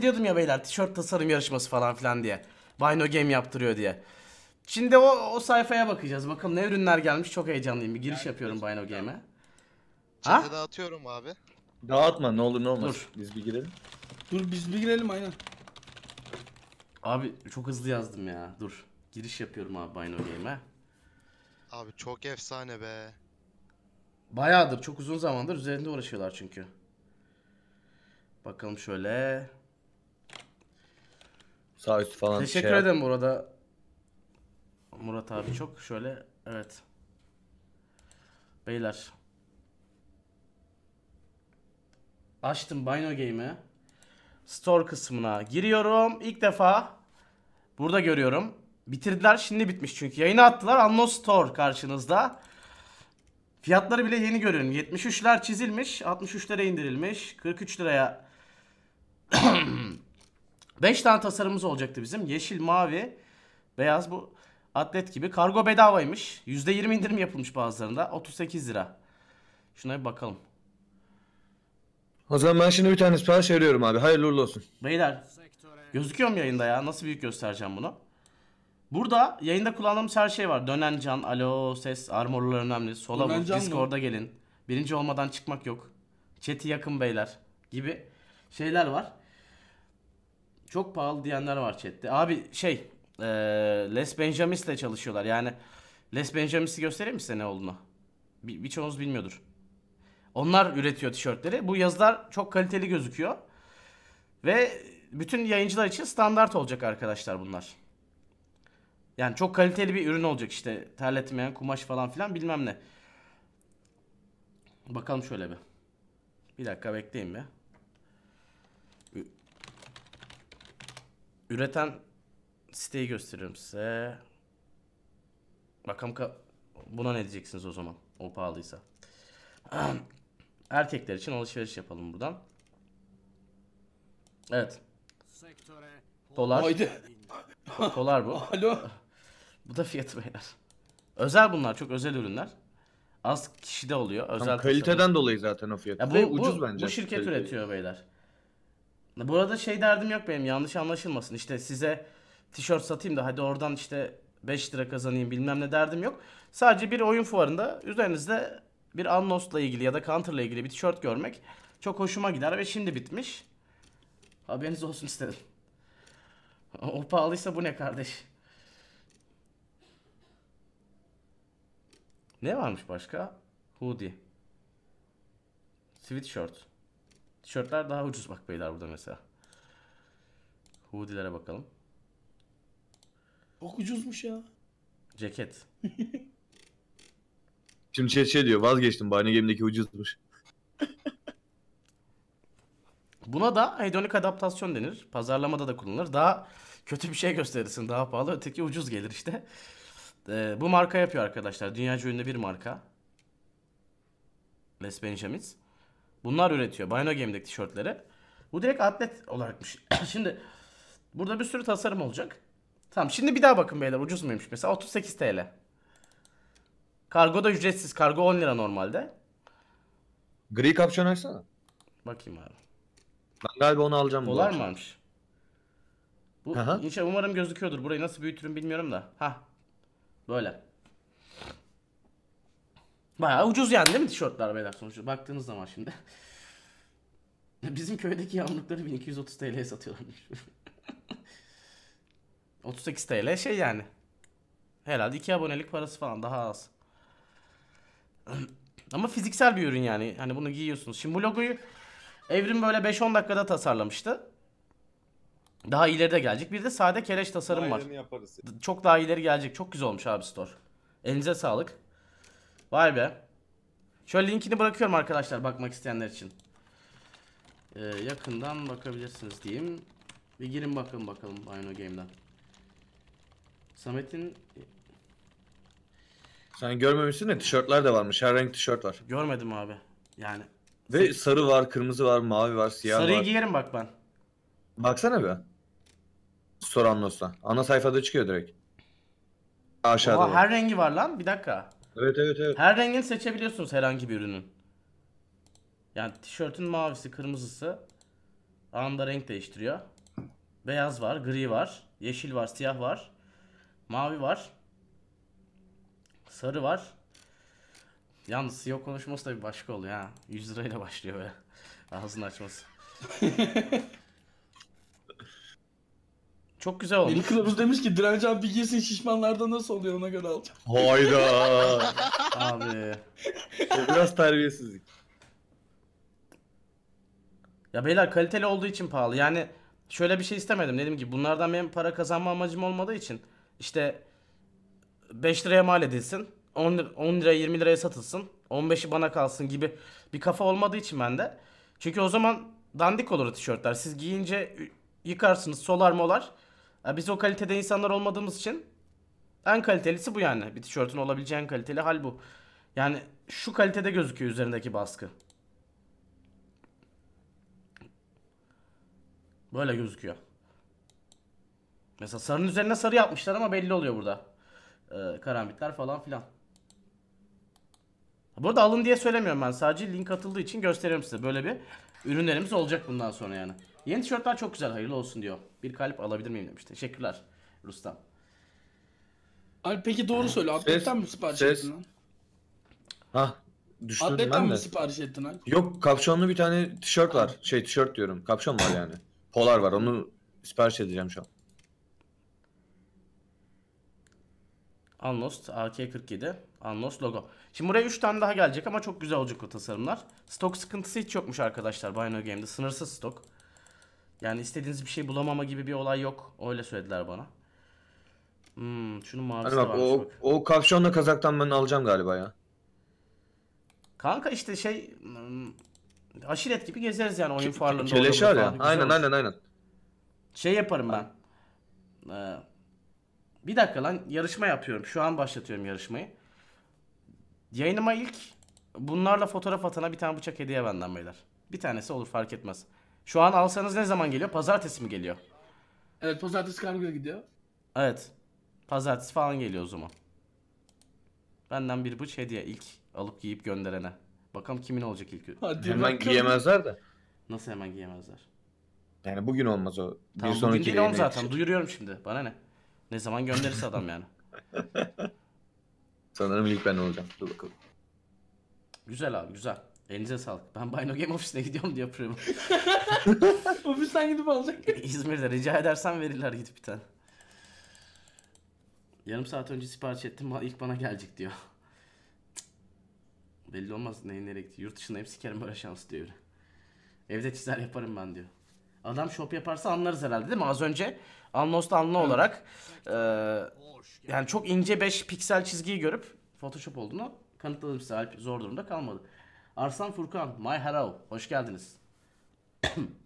diyordum ya beyler tişört tasarım yarışması falan filan diye. Vino Game yaptırıyor diye. Şimdi o, o sayfaya bakacağız. Bakalım ne ürünler gelmiş. Çok heyecanlıyım. Bir giriş yani, yapıyorum Vino Game'e. Ha? dağıtıyorum abi. Dağıtma ne olur ne olmaz. Dur. Biz bir girelim. Dur biz bir girelim aynen. Abi çok hızlı yazdım ya. Dur. Giriş yapıyorum abi Vino Game'e. Abi çok efsane be. Bayağıdır çok uzun zamandır üzerinde uğraşıyorlar çünkü. Bakalım şöyle. Sağ üst falan Teşekkür şey ederim burada. Murat abi çok şöyle evet. Beyler. Açtım Bino Game'i. Store kısmına giriyorum. İlk defa burada görüyorum. Bitirdiler şimdi bitmiş çünkü. Yayını attılar. Anno Store karşınızda. Fiyatları bile yeni görüyorum. 73'ler çizilmiş. 63'lere indirilmiş. 43 liraya 5 tane tasarımımız olacaktı bizim. Yeşil, mavi, beyaz bu atlet gibi. Kargo bedavaymış. %20 indirim yapılmış bazılarında. 38 lira. Şuna bir bakalım. O zaman ben şimdi bir tane sipariş veriyorum abi. Hayırlı uğurlu olsun. Beyler gözüküyor mu yayında ya? Nasıl büyük göstereceğim bunu? Burada yayında kullandığımız her şey var. Dönen can, alo, ses, armorlar önemli. Sola vur, Discord'a gelin. Birinci olmadan çıkmak yok. Chat'i yakın beyler gibi şeyler var. Çok pahalı diyenler var chatte. Abi şey e, Les ile çalışıyorlar. Yani Les Benjamis'i göstereyim mi size ne olduğunu? Bir, birçoğunuz bilmiyordur. Onlar üretiyor tişörtleri. Bu yazılar çok kaliteli gözüküyor. Ve bütün yayıncılar için standart olacak arkadaşlar bunlar. Yani çok kaliteli bir ürün olacak işte. Terletmeyen kumaş falan filan bilmem ne. Bakalım şöyle bir. Bir dakika bekleyin bir. Üreten siteyi gösteriyorum size. Bakalım ka buna ne diyeceksiniz o zaman? O pahalıysa. Erkekler için alışveriş yapalım buradan. Evet. Dolar. Haydi. Dolar bu. Alo. bu da fiyatı beyler. Özel bunlar. Çok özel ürünler. Az kişide oluyor. Özel Tam kaliteden dolayı zaten o fiyat. Ya bu, bu, bence. Bu şirket kalite. üretiyor beyler. Bu arada şey derdim yok benim yanlış anlaşılmasın. İşte size tişört satayım da hadi oradan işte 5 lira kazanayım bilmem ne derdim yok. Sadece bir oyun fuarında üzerinizde bir Annos'la ilgili ya da Counter'la ilgili bir tişört görmek çok hoşuma gider ve şimdi bitmiş. Haberiniz olsun istedim. O pahalıysa bu ne kardeş? Ne varmış başka? Hoodie. Sweatshirt. Tişörtler daha ucuz bak beyler burada mesela. Hoodie'lere bakalım. Çok ucuzmuş ya. Ceket. Şimdi şey, şey diyor vazgeçtim Barney Game'deki ucuzmuş. Buna da hedonik adaptasyon denir. Pazarlamada da kullanılır. Daha kötü bir şey gösterirsin daha pahalı. Öteki ucuz gelir işte. Ee, bu marka yapıyor arkadaşlar. dünya ünlü bir marka. Les Benjamins. Bunlar üretiyor Bino Game'deki tişörtleri. Bu direkt atlet olarakmış. şimdi burada bir sürü tasarım olacak. Tamam şimdi bir daha bakın beyler ucuz muymuş mesela 38 TL. Kargo da ücretsiz. Kargo 10 lira normalde. Gri kapşon açsana. Bakayım abi. Ben galiba onu alacağım. Dolar mı almış? Bu, inşallah umarım gözüküyordur. Burayı nasıl büyütürüm bilmiyorum da. Ha. Böyle. Bayağı ucuz yani değil mi tişörtler beyler sonuçta baktığınız zaman şimdi. Bizim köydeki yağmurlukları 1230 TL'ye satıyorlarmış. 38 TL şey yani. Herhalde 2 abonelik parası falan daha az. Ama fiziksel bir ürün yani. Hani bunu giyiyorsunuz. Şimdi bu logoyu Evrim böyle 5-10 dakikada tasarlamıştı. Daha ileride gelecek. Bir de sade kereç tasarım var. Yaparız. Çok daha ileri gelecek. Çok güzel olmuş abi store. Elinize sağlık. Vay be. Şöyle linkini bırakıyorum arkadaşlar bakmak isteyenler için. Ee, yakından bakabilirsiniz diyeyim. Bir girin bakın bakalım Bino Game'den. Samet'in sen görmemişsin de tişörtler de varmış. Her renk tişört var. Görmedim abi. Yani. Ve sarı var, kırmızı var, mavi var, siyah Sarıyı var. Sarıyı giyerim bak ben. Baksana bir. Soran Ana sayfada çıkıyor direkt. Aşağıda. Oha, her rengi var lan. Bir dakika. Evet evet evet. Her rengini seçebiliyorsunuz herhangi bir ürünün. Yani tişörtün mavisi, kırmızısı anında renk değiştiriyor. Beyaz var, gri var, yeşil var, siyah var, mavi var, sarı var. Yalnız CEO konuşması da bir başka oluyor ha. 100 lirayla başlıyor böyle. Ağzını açması. Çok güzel olmuş. Beni kılavuz demiş ki direnç abi giysin şişmanlarda nasıl oluyor ona göre alacağım. Hayda. abi. O biraz terbiyesizlik. Ya beyler kaliteli olduğu için pahalı. Yani şöyle bir şey istemedim. Dedim ki bunlardan benim para kazanma amacım olmadığı için işte 5 liraya mal edilsin. 10, 10 liraya 20 liraya satılsın. 15'i bana kalsın gibi bir kafa olmadığı için ben de. Çünkü o zaman dandik olur tişörtler. Siz giyince yıkarsınız solar molar. Ya biz o kalitede insanlar olmadığımız için en kalitelisi bu yani. Bir tişörtün olabileceği en kaliteli hal bu. Yani şu kalitede gözüküyor üzerindeki baskı. Böyle gözüküyor. Mesela sarının üzerine sarı yapmışlar ama belli oluyor burada. Ee, karambitler falan filan. Burada arada alın diye söylemiyorum ben. Sadece link atıldığı için gösteriyorum size. Böyle bir ürünlerimiz olacak bundan sonra yani. Yeni tişörtler çok güzel hayırlı olsun diyor. Bir kalp alabilir miyim demiş. Teşekkürler Rustam. Abi peki doğru söyle. Atletten mi sipariş ses. ettin lan? Hah. Düştürdüm Atletten ben de. mi sipariş ettin lan? Yok kapşonlu bir tane tişört var. Şey tişört diyorum. Kapşon var yani. Polar var. Onu sipariş edeceğim şu an. Anlost AK-47 Anlost logo. Şimdi buraya 3 tane daha gelecek ama çok güzel olacak o tasarımlar. Stok sıkıntısı hiç yokmuş arkadaşlar Bino Game'de. Sınırsız stok. Yani istediğiniz bir şey bulamama gibi bir olay yok. Öyle söylediler bana. Hmm, şunun mavisi Hadi bak, varmış o, bak. o kapşonla kazaktan ben alacağım galiba ya. Kanka işte şey hmm, aşiret gibi gezeriz yani oyun farlarında. Keleş al ya. Aynen aynen aynen. Şey yaparım ben. Ee, bir dakika lan yarışma yapıyorum. Şu an başlatıyorum yarışmayı. Yayınıma ilk bunlarla fotoğraf atana bir tane bıçak hediye benden beyler. Bir tanesi olur fark etmez. Şu an alsanız ne zaman geliyor? Pazartesi mi geliyor? Evet pazartesi kargoya gidiyor. Evet. Pazartesi falan geliyor o zaman. Benden bir buç hediye ilk alıp giyip gönderene. Bakalım kimin olacak ilk. Hadi hemen bakalım. giyemezler de. Nasıl hemen giyemezler? Yani bugün olmaz o. Tamam, bir sonraki bugün değil oğlum zaten. Için. Duyuruyorum şimdi. Bana ne? Ne zaman gönderirse adam yani. Sanırım ilk ben olacağım. Dur bakalım. Güzel abi güzel. Elinize sağlık. Ben Bino Game ofisine gidiyorum diye yapıyorum. Ofisten gidip alacak. İzmir'de rica edersen verirler gidip bir tane. Yarım saat önce sipariş ettim. İlk bana gelecek diyor. Belli olmaz neyin nereye gitti. Yurt dışında hep sikerim böyle şans diyor. Evde çizer yaparım ben diyor. Adam shop yaparsa anlarız herhalde değil mi? Az önce Almost Anla evet. olarak e, yani çok ince 5 piksel çizgiyi görüp Photoshop olduğunu kanıtladım size. Alp zor durumda kalmadı. Arslan Furkan, My Hello, hoş geldiniz.